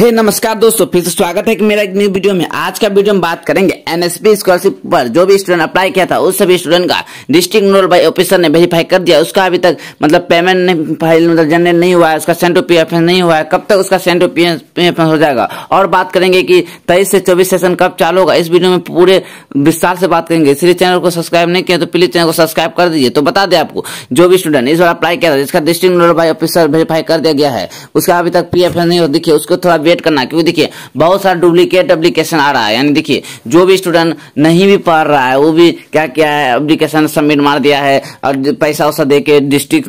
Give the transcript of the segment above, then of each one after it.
हे hey, नमस्कार दोस्तों फिर से स्वागत है कि मेरा एक न्यू वीडियो में आज का वीडियो में बात करेंगे एनएसपी स्कॉलरशिप पर जो भी स्टूडेंट अप्लाई किया था उस सभी स्टूडेंट का डिस्ट्रिक्ट नोडल बाई ऑफिसर ने वेरीफाई कर दिया उसका अभी तक मतलब पेमेंट नहीं फाइल मतलब जनरेट नहीं हुआ है उसका सेंटो पी नहीं हुआ है कब तक उसका सेंटो पी हो जाएगा और बात करेंगे की तेईस से चौबीस सेशन कब चालू होगा इस वीडियो में पूरे विस्तार से बात करेंगे इसलिए चैनल को सब्सक्राइब नहीं किया तो प्लीज चैनल को सब्सक्राइब कर दीजिए तो बता दें आपको जो भी स्टूडेंट इस बार अप्लाई किया था जिसका डिस्ट्रिक्ट नोडल बाई ऑफिसर वेरीफाई कर दिया गया है उसका अभी तक पी नहीं हो दिखे उसको थोड़ा अपडेट करना क्योंकि देखिए बहुत सारा डुप्लीकेट एप्लीकेशन आ रहा है यानी देखिए जो भी स्टूडेंट नहीं भी पढ़ रहा है वो भी क्या क्या है एप्लीकेशन सबमिट मार दिया है और पैसा वैसा दे के डिस्ट्रिक्ट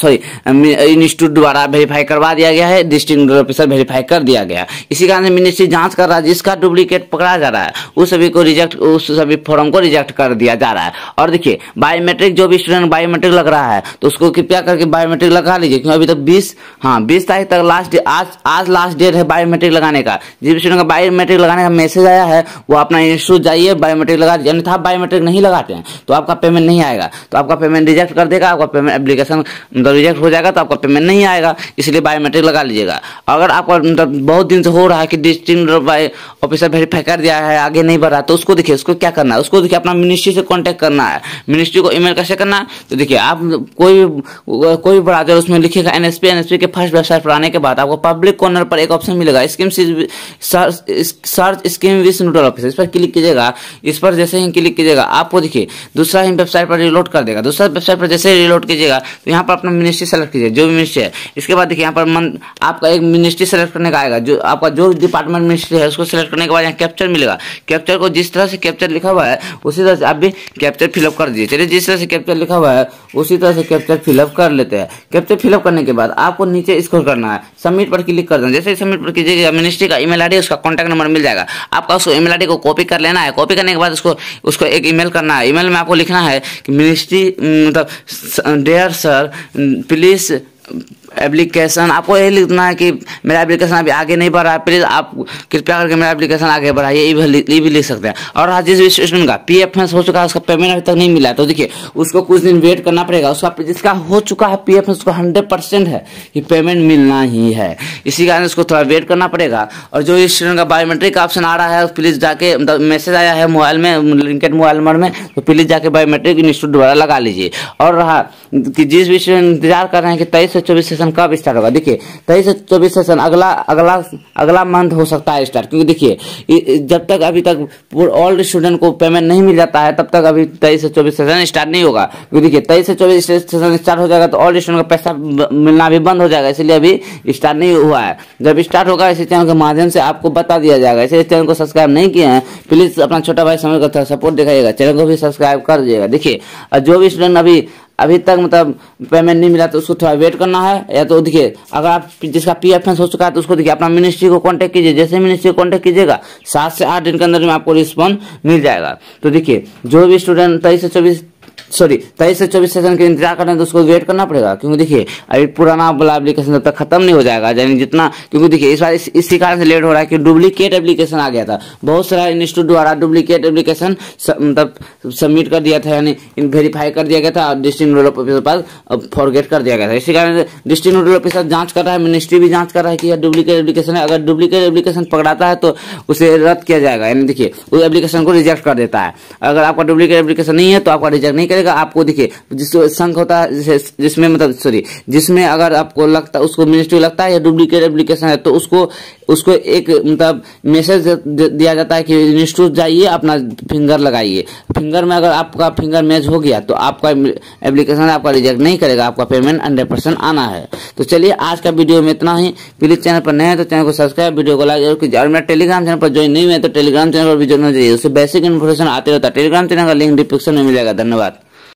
सॉरी इंस्टीट्यूट द्वारा वेरीफाई करवा दिया गया है डिस्ट्रिक्ट नोडल ऑफिसर वेरीफाई कर दिया गया इसी कारण मिनिस्ट्री जाँच कर रहा है जिसका डुप्लीकेट पकड़ा जा रहा है उस सभी को रिजेक्ट उस सभी फॉर्म को रिजेक्ट कर दिया जा रहा है और देखिए बायोमेट्रिक जो भी स्टूडेंट बायोमेट्रिक लग रहा है तो उसको कृपया करके बायोमेट्रिक लगा लीजिए क्योंकि अभी तक बीस हाँ बीस तारीख तक लास्ट आज आज लास्ट डेट मैसेज है बायोमेट्रिक लगाने का जिस स्टूडेंट का बायोमेट्रिक लगाने का मैसेज आया है वो अपना इंस्टीट्यूट जाइए बायोमेट्रिक लगा अन्यथा बायोमेट्रिक नहीं लगाते हैं तो आपका पेमेंट नहीं आएगा तो आपका पेमेंट रिजेक्ट कर देगा आपका पेमेंट एप्लीकेशन मतलब रिजेक्ट हो जाएगा तो आपका पेमेंट नहीं आएगा इसलिए बायोमेट्रिक लगा लीजिएगा अगर आपका मतलब बहुत दिन से हो रहा है कि डिस्ट्रिक्ट ऑफिसर वेरीफाई कर दिया है आगे नहीं बढ़ रहा तो उसको देखिए उसको क्या करना है उसको देखिए अपना मिनिस्ट्री से कॉन्टैक्ट करना है मिनिस्ट्री को ईमेल कैसे करना है तो देखिए आप कोई कोई ब्राउजर उसमें लिखेगा एनएसपी एनएसपी के फर्स्ट वेबसाइट पर आने के बाद आपको पब्लिक कॉर्नर पर एक ऑप्शन ऑप्शन मिलेगा scheme search scheme wise nodal office इस पर क्लिक कीजिएगा इस पर जैसे ही क्लिक कीजिएगा आपको देखिए दूसरा ही वेबसाइट पर रिलोड कर देगा दूसरा वेबसाइट पर जैसे रिलोड कीजिएगा तो यहाँ पर अपना मिनिस्ट्री सेलेक्ट कीजिए जो भी मिनिस्ट्री है इसके बाद देखिए यहाँ पर मन आपका एक मिनिस्ट्री सेलेक्ट करने का आएगा जो आपका जो डिपार्टमेंट मिनिस्ट्री है उसको सेलेक्ट करने के बाद यहाँ कैप्चर मिलेगा कैप्चर को जिस तरह से कैप्चर लिखा हुआ है उसी तरह से आप भी कैप्चर फिलअप कर दीजिए चलिए जिस तरह से कैप्चर लिखा हुआ है उसी तरह से कैप्चर फिलअप कर लेते हैं कैप्चर फिलअप करने के बाद आपको नीचे स्कोर करना है सबमिट पर क्लिक कर देना जैसे सबमिट पर कीजिएगा मिनिस्ट्री का ईमेल आईडी उसका कॉन्टैक्ट नंबर मिल जाएगा आपका उसको ईमेल आईडी को कॉपी कर लेना है कॉपी करने के बाद उसको उसको एक ईमेल करना है ईमेल में आपको लिखना है कि मिनिस्ट्री मतलब डेयर सर प्लीज़ एप्लीकेशन आपको यही लिखना है कि मेरा एप्लीकेशन अभी आगे नहीं बढ़ रहा है प्लीज़ आप कृपया करके मेरा एप्लीकेशन आगे बढ़ाइए ये भी ये भी लिख सकते हैं और हाँ जिस स्टूडेंट का पी एफ हो चुका है उसका पेमेंट अभी तक नहीं मिला है तो देखिए उसको कुछ दिन वेट करना पड़ेगा उसका जिसका हो चुका है पी एफ एस उसका हंड्रेड परसेंट है कि पेमेंट मिलना ही है इसी कारण उसको थोड़ा वेट करना पड़ेगा और जो स्टूडेंट का बायोमेट्रिक का ऑप्शन आ रहा है प्लीज़ जाके मैसेज मतलब आया है मोबाइल में लिंकेड मोबाइल नंबर में तो प्लीज़ जाके बायोमेट्रिक इंस्टीट्यूट द्वारा लगा लीजिए और रहा कि जिस भी स्टूडेंट इंतजार कर रहे हैं कि तेईस से चौबीस सेशन कब स्टार्ट होगा देखिए तेईस से चौबीस सेशन अगला अगला अगला मंथ हो सकता है स्टार्ट क्योंकि देखिए जब तक अभी तक ऑल्ड स्टूडेंट को पेमेंट नहीं मिल जाता है तब तक अभी तेईस से चौबीस सेशन स्टार्ट नहीं होगा क्योंकि देखिए तेईस से चौबीस सेशन स्टार्ट हो जाएगा तो ऑल्ड स्टूडेंट का पैसा मिलना भी बंद हो जाएगा इसलिए अभी स्टार्ट नहीं हुआ है जब स्टार्ट होगा इसी चैनल के माध्यम से आपको बता दिया जाएगा इसलिए चैनल को सब्सक्राइब नहीं किए हैं प्लीज अपना छोटा भाई समझ कर सपोर्ट दिखाइएगा चैनल को भी सब्सक्राइब कर दिएगा देखिए जो भी स्टूडेंट अभी अभी तक मतलब पेमेंट नहीं मिला तो उसको थोड़ा वेट करना है या तो देखिए अगर आप जिसका पी एफ हो चुका है तो उसको देखिए अपना मिनिस्ट्री को कांटेक्ट कीजिए जैसे मिनिस्ट्री को कांटेक्ट कीजिएगा सात से आठ दिन के अंदर में आपको रिस्पॉन्स मिल जाएगा तो देखिए जो भी स्टूडेंट तेईस से चौबीस सॉरी तेईस से चौबीस सेशन के इंतजार करना है तो उसको वेट करना पड़ेगा क्योंकि देखिए अभी पुराना वाला एप्लीकेशन तब तक खत्म नहीं हो जाएगा यानी जितना क्योंकि देखिए इस बार इस, इसी कारण से लेट हो रहा है कि डुप्लीकेट एप्लीकेशन आ गया था बहुत सारा इंस्टीट्यूट द्वारा डुप्लीकेट एप्लीकेशन मतलब सबमिट कर दिया था यानी वेरीफाई कर दिया गया था और डिस्ट्रिक्ट नोडल ऑफिसर पास फॉरगेट कर दिया गया था इसी कारण डिस्ट्रिक्ट नोडल ऑफिसर जांच कर रहा है मिनिस्ट्री भी जांच कर रहा है कि यह डुप्लीकेट एप्लीकेशन है अगर डुप्लीकेट एप्लीकेशन पकड़ाता है तो उसे रद्द किया जाएगा यानी देखिए उस एप्लीकेशन को रिजेक्ट कर देता है अगर आपका डुप्लीकेट एप्लीकेशन नहीं है तो आपका रिजेक्ट नहीं करेगा मिलेगा आपको देखिए जिस संघ होता है जिसमें मतलब सॉरी जिसमें अगर आपको लगता उसको मिनिस्ट्री लगता है या डुप्लीकेट एप्लीकेशन है तो उसको उसको एक मतलब मैसेज दिया जाता है कि इंस्टीट्यूट जाइए अपना फिंगर लगाइए फिंगर में अगर आपका फिंगर मैच हो गया तो आपका एप्लीकेशन आपका रिजेक्ट नहीं करेगा आपका पेमेंट हंड्रेड आना है तो चलिए आज का वीडियो में इतना ही प्लीज चैनल पर नए तो चैनल को सब्सक्राइब वीडियो को लाइक और मेरा टेलीग्राम चैनल पर ज्वाइन नहीं हुआ तो टेलीग्राम चैनल पर भी ज्वाइन हो जाइए उससे बेसिक इन्फॉर्मेशन आते रहता है टेलीग्राम चैनल का लिंक डिस्क्रिप्शन में मिलेगा धन्यवाद